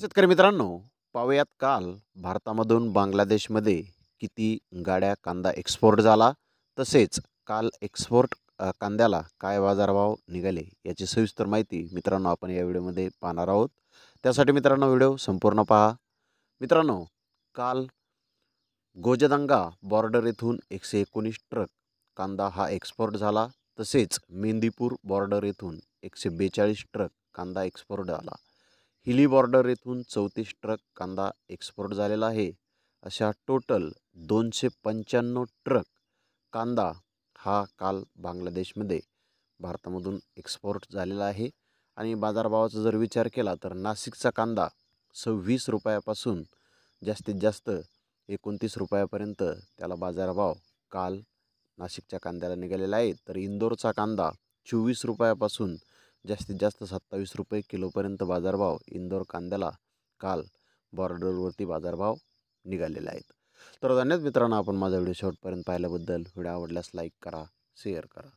शेतकरी मित्रांनो पाहूयात काल भारतामधून बांगलादेशमध्ये किती गाड्या कांदा एक्सपोर्ट झाला तसेच काल एक्सपोर्ट कांद्याला काय बाजारभाव निघाले याची सविस्तर माहिती मित्रांनो आपण या व्हिडिओमध्ये पाहणार आहोत त्यासाठी मित्रांनो व्हिडिओ संपूर्ण पहा मित्रांनो काल गोजदंगा बॉर्डर येथून एकशे एकोणीस ट्रक कांदा हा एक्सपोर्ट झाला तसेच मेंदीपूर बॉर्डर येथून एकशे बेचाळीस ट्रक कांदा एक्सपोर्ट झाला हिली बॉर्डर येथून चौतीस ट्रक कांदा एक्सपोर्ट झालेला आहे अशा टोटल दोनशे पंच्याण्णव ट्रक कांदा हा काल बांगलादेशमध्ये भारतामधून एक्सपोर्ट झालेला आहे आणि बाजारभावाचा जर विचार केला तर नाशिकचा कांदा सव्वीस रुपयापासून जास्तीत जास्त एकोणतीस रुपयापर्यंत त्याला बाजारभाव काल नाशिकच्या कांद्याला निघालेला आहे तर इंदोरचा कांदा चोवीस रुपयापासून जास्तीत जास्त सत्तावीस रुपये किलोपर्यंत बाजारभाव इंदोर कांद्याला काल बॉर्डरवरती बाजारभाव निघालेले आहेत तर धन्यवाद मित्रांनो आपण माझा व्हिडिओ शेवटपर्यंत पाहिल्याबद्दल व्हिडिओ आवडल्यास लाईक करा शेअर करा